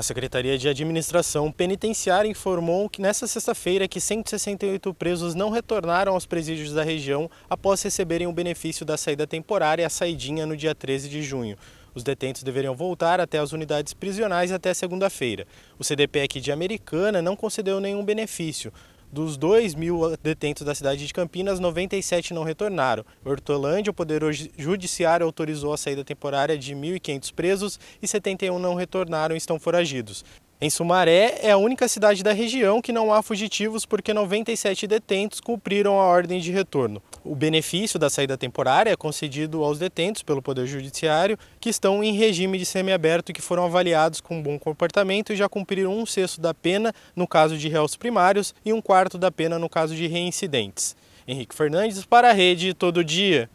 A Secretaria de Administração Penitenciária informou que nesta sexta-feira que 168 presos não retornaram aos presídios da região após receberem o benefício da saída temporária e a saidinha no dia 13 de junho. Os detentos deveriam voltar até as unidades prisionais até segunda-feira. O CDPEC de Americana não concedeu nenhum benefício. Dos 2 mil detentos da cidade de Campinas, 97 não retornaram. Hortolândia, o Poder Judiciário autorizou a saída temporária de 1.500 presos e 71 não retornaram e estão foragidos. Em Sumaré, é a única cidade da região que não há fugitivos porque 97 detentos cumpriram a ordem de retorno. O benefício da saída temporária é concedido aos detentos pelo Poder Judiciário que estão em regime de semiaberto e que foram avaliados com bom comportamento e já cumpriram um sexto da pena no caso de réus primários e um quarto da pena no caso de reincidentes. Henrique Fernandes para a Rede Todo Dia.